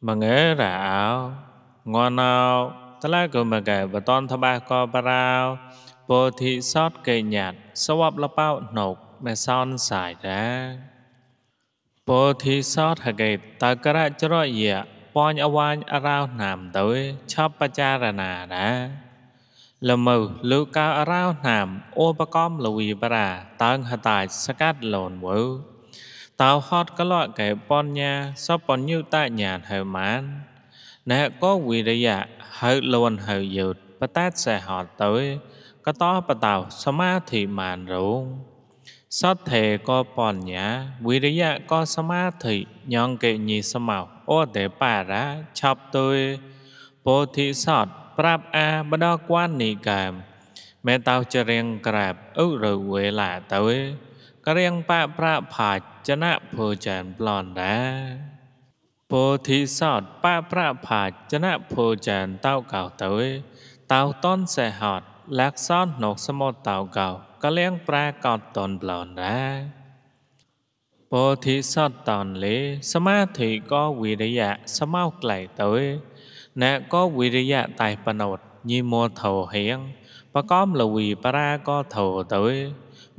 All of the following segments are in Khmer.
bằng ế áo ngon nào ta la cơ mà kể và ton tha ba co ba rao bồ thị sót kề nhạt sâu ấp là bao nộp mẹ son xài ra bồ thị sót hạ kề ta cơ ra cho rõ dịa bọn ở quanh ở rao nàm tới chóp ba cha ra nà đã là mờ lưu cao ở rao nàm ô ba com là quỳ ra tăng hạ tài sát lồn vỡ Tao hót các loại cái bọn nhà Sao bọn như tại nhà hờ mán Nè có quỷ đấy dạ à, hơi luôn hơi dụt Bà tát sẽ họ tới Có to bà tàu Sao ma thì màn rủ Sát thề có bọn nhà Quỷ đấy dạ à, có sao má thì Nhon kệ nhì sao màu Ô để bà ra chọc tôi Bồ thị sọt Prab a bà đo quan nì cảm Mẹ tao cho riêng grab ước rồi quê lạ tới ក្រៀងបាក់ប្រាបាចនៈភោចានប្លន់ដាពោធិសតបាក់ប្រាបាចនៈភោចានតោកោទៅតោតនសេះហតលាក់សននុកសមតតោកោក្លៀងប្រាកតតនប្លន់ដាពោធិសត្វតនលេសមាធិក៏វិរិយៈសមោក្លែកទៅអ្នកក៏វិរិយៈតែបណោតញីមោធោហៀងបកំលវីបរាក៏ធោទៅ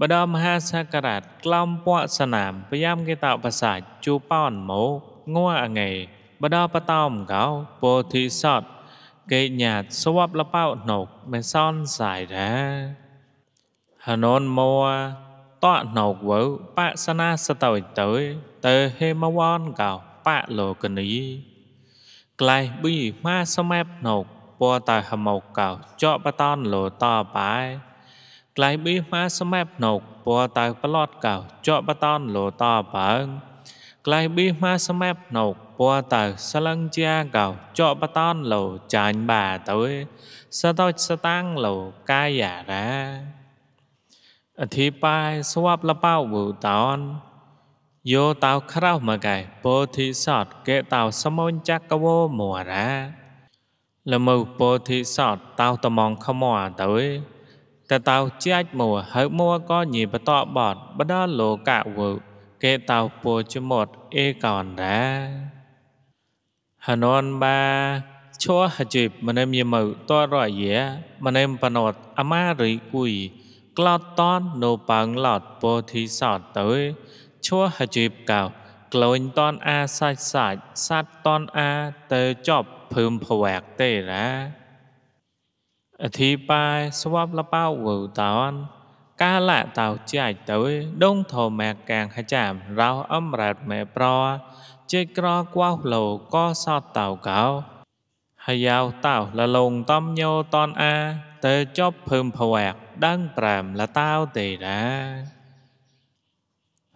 បដមហាសក្រាតក្លំពក់សណាមព្យាមកេតបសាចជូប៉ោនម៉ូងัวអងៃបដបតោមកោពោធិសតកេញាតស្វបលបោណុកមេសនសាយរាហណនមោតោណុកវើបសនាសតោតើតើហេមវនកោបលោកនីក្លែប៊ីម៉ាសម៉ែបណុកពតើហមកោចកបតនលោតបាយក្លែងប៊ីម៉ាសម្ាប់ណុកពួរតៅប្លត់កោចកបតនលោតបើង ក្លែងប៊ីម៉ាសម្ាប់ណុកពួរតៅស្លឹងជាកោចកបតនលោចាញ់បាទៅសតោចស្តាំងលោកាយារា អធិបាយស្វាប់លបោវូតនយោតៅក្រោមកែពោធិសតកេតៅសមញ្ចកវោមរា លមើពោធិសតតៅតំងខមអទៅតតោជាចមួហៅមួក៏ញីបតបតបដលោកៈវើគេតោពោចមត់អេកនដាហននបាឈោហជីបម្នេមយមៅតរយាម្នេមបណតអមារីគួយក្លត់តននៅប៉ាងឡតពោធិសតទៅឈោហជីបកោ ក្លូនតនអាសាច់សាច់សัตតនអា ទៅចប់ភឹមភវាក់ទេណាអធិបាយស្វបលបោវើតោនកាលៈតោជាចទៅដងធម៌កាងហចាំរោអំរតមេប្រជាក្រកោលោកោសតតោកោហើយយោតោលលងតំញោតនអាតើចប់ភើមភវាក់ដឹង5លតោទេរា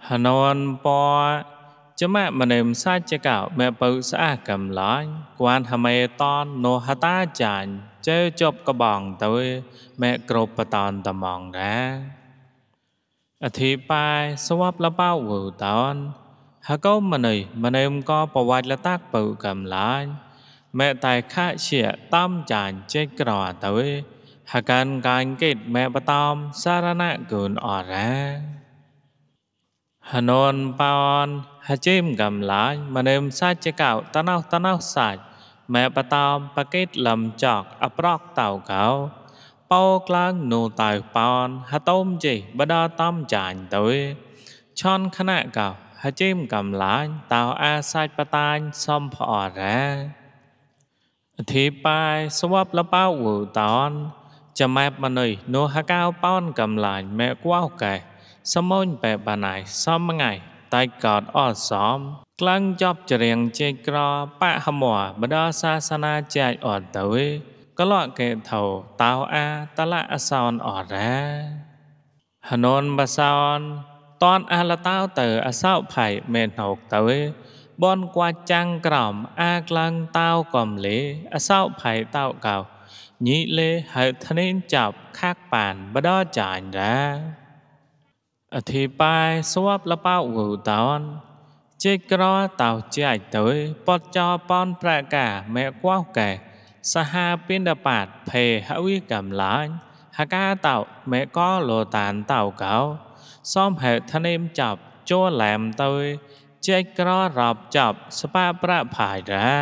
ហននព cuma menem saja kau mepau seagam lain kuan hame ton no hata jan chê chộp cơ bòn tới mẹ cột bà tòn tà mòn ra. À thì bài sâu áp là bao vừa tòn. Hà câu mà này mà em có bà vạch là tác bự cầm lại. Mẹ tài khá xịa tâm chàng chê cỏ tới. Hà cần càng kết mẹ bà tòm xa ra nạ cường ọ ra. Hà nôn bà on hajim gam lai manem sach che kau tanau tanau sach mẹ bà tòm bà kết lầm chọt ập rọc tàu cao bao clang nô tài pon hà tôm chỉ bà đo tôm chảnh tới chon khăn ạ cào hà chim cầm lái tàu a sạch bà tan xâm phỏ ra thì bài swap là bao ủ tòn chả mẹ bà nơi nô hà cao pon cầm lái mẹ quá kè xâm môn bè bà này xâm ngày តែកោតអល់សំក្លាំងចប់ច្រៀងជេក្របហមបណ្ដោសាសនាជាចអត់ទៅកលកេថោតោអាតលអសោនអរ៉ាហននបសោនតនអលតោទៅអសោផៃមែនហោកទៅបនគួចាំងក្រំអាក្លាំងតោកំលេអសោផៃតោកោញីលេហៅធ្នេនចាប់ខាក់ប៉ានបដោចាញ់រ៉ាអធិបាយសួបលបោវូតោនជិក្រតោជាចទៅបតចោបនប្រកាមេកោកែសហាពិណ្ឌបាតភេហវិកំឡាញ់ហកាតោមេកោលោតានតោកោសំហេធនេមចាប់ចូលឡែមទៅជិក្ររាប់ចាប់ស្បាប្រភាយរា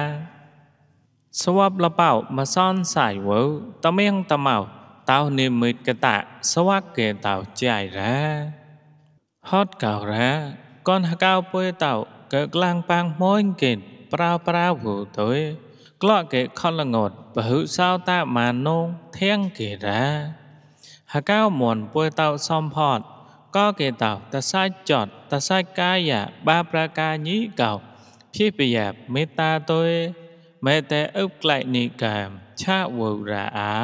ស្វបលបោមសនសាយវើតមៀងតមោតោនិមិត្តកតៈសវកេតោជាយរាហត់កោរ៉ាកនហកៅពុយតោកើក្លាំងប៉ាងម៉ូនគេប្រៅប្រៅវូទុយក្លោកគេខលងត់បើហឺសោតាម៉ានងធៀងគេរ៉ាហកៅមនពុយតោសំផតក៏គេតោតសាច់ចតតសាច់កាយបាប្រការញីកោភីប្រយ៉ាមេតាទុយមេតេអឹបក្លៃនីកាមឆាវរ៉ាអោ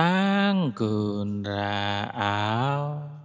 តាងគុនរ៉ាអោ